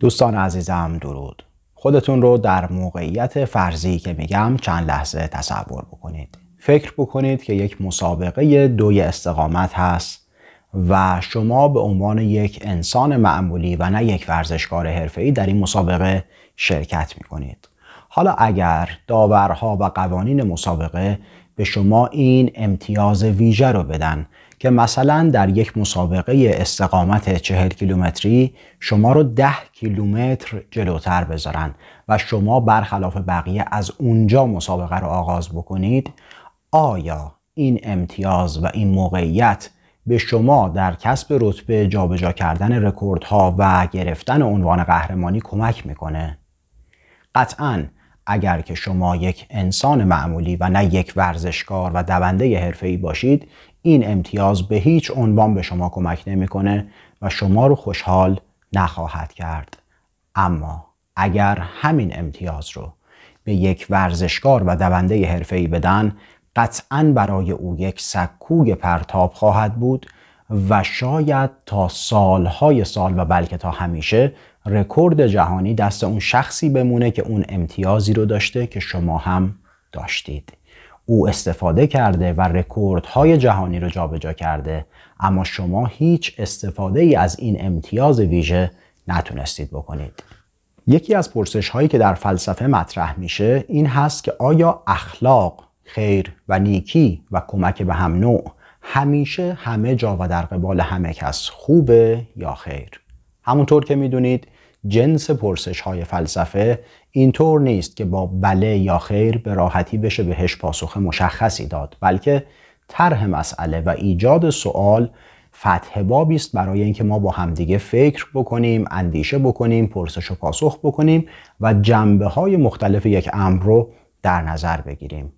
دوستان عزیزم درود خودتون رو در موقعیت فرضی که میگم چند لحظه تصور بکنید فکر بکنید که یک مسابقه دوی استقامت هست و شما به عنوان یک انسان معمولی و نه یک ورزشکار حرفه‌ای در این مسابقه شرکت میکنید حالا اگر داورها و قوانین مسابقه به شما این امتیاز ویژه رو بدن که مثلا در یک مسابقه استقامت چهل کیلومتری شما رو ده کیلومتر جلوتر بذارن و شما برخلاف بقیه از اونجا مسابقه رو آغاز بکنید آیا این امتیاز و این موقعیت به شما در کسب رتبه جابجا کردن رکوردها و گرفتن عنوان قهرمانی کمک میکنه قطعاً اگر که شما یک انسان معمولی و نه یک ورزشکار و دونده ای باشید این امتیاز به هیچ عنوان به شما کمک نمیکنه و شما رو خوشحال نخواهد کرد اما اگر همین امتیاز رو به یک ورزشکار و دونده ای بدن قطعا برای او یک سکوی پرتاب خواهد بود و شاید تا سالهای سال و بلکه تا همیشه رکورد جهانی دست اون شخصی بمونه که اون امتیازی رو داشته که شما هم داشتید او استفاده کرده و رکوردهای جهانی رو جابجا کرده اما شما هیچ استفاده ای از این امتیاز ویژه نتونستید بکنید یکی از پرسش هایی که در فلسفه مطرح میشه این هست که آیا اخلاق خیر و نیکی و کمک به هم نوع همیشه همه جا و در قبال همه کس خوبه یا خیر همونطور که میدونید جنس پرسش های فلسفه اینطور نیست که با بله یا خیر به راحتی بشه بهش پاسخ مشخصی داد بلکه طرح مسئله و ایجاد سوال فتح بابی است برای اینکه ما با همدیگه فکر بکنیم، اندیشه بکنیم، پرسش و پاسخ بکنیم و جنبه های مختلف یک امر رو در نظر بگیریم.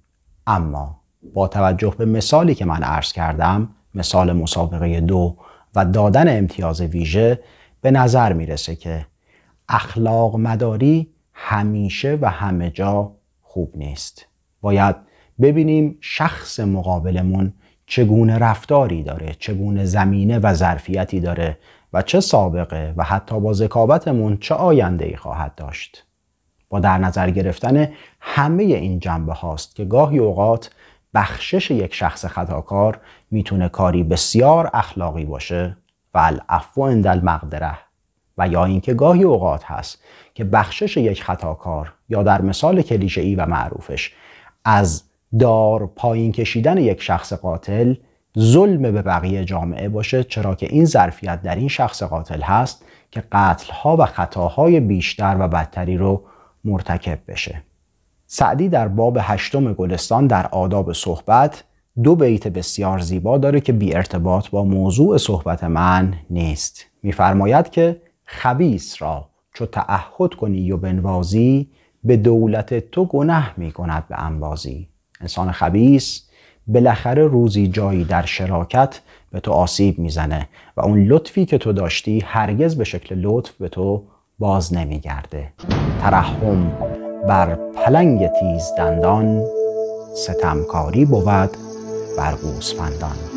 اما با توجه به مثالی که من عرض کردم مثال مسابقه دو و دادن امتیاز ویژه به نظر میرسه که اخلاق مداری همیشه و همه جا خوب نیست باید ببینیم شخص مقابلمون چگونه رفتاری داره چگونه زمینه و ظرفیتی داره و چه سابقه و حتی با ذکابتمون چه آینده خواهد داشت با در نظر گرفتن همه این جنبه هاست که گاهی اوقات بخشش یک شخص خطاکار میتونه کاری بسیار اخلاقی باشه و العفو عند المقدره و یا اینکه گاهی اوقات هست که بخشش یک خطاکار یا در مثال کلیشه ای و معروفش از دار پایین کشیدن یک شخص قاتل ظلم به بقیه جامعه باشه چرا که این ظرفیت در این شخص قاتل هست که قتلها و خطاهای بیشتر و بدتری رو مرتکب بشه سعدی در باب هشتم گلستان در آداب صحبت دو بیت بسیار زیبا داره که بی ارتباط با موضوع صحبت من نیست میفرماید که خبیس را چو تعهد کنی و بنوازی به دولت تو گنه می کند به انبازی انسان خبیس بالاخره روزی جایی در شراکت به تو آسیب میزنه و اون لطفی که تو داشتی هرگز به شکل لطف به تو باز نمیگرده ترحم بر پلنگ تیز دندان ستمکاری بود بر گوسفندان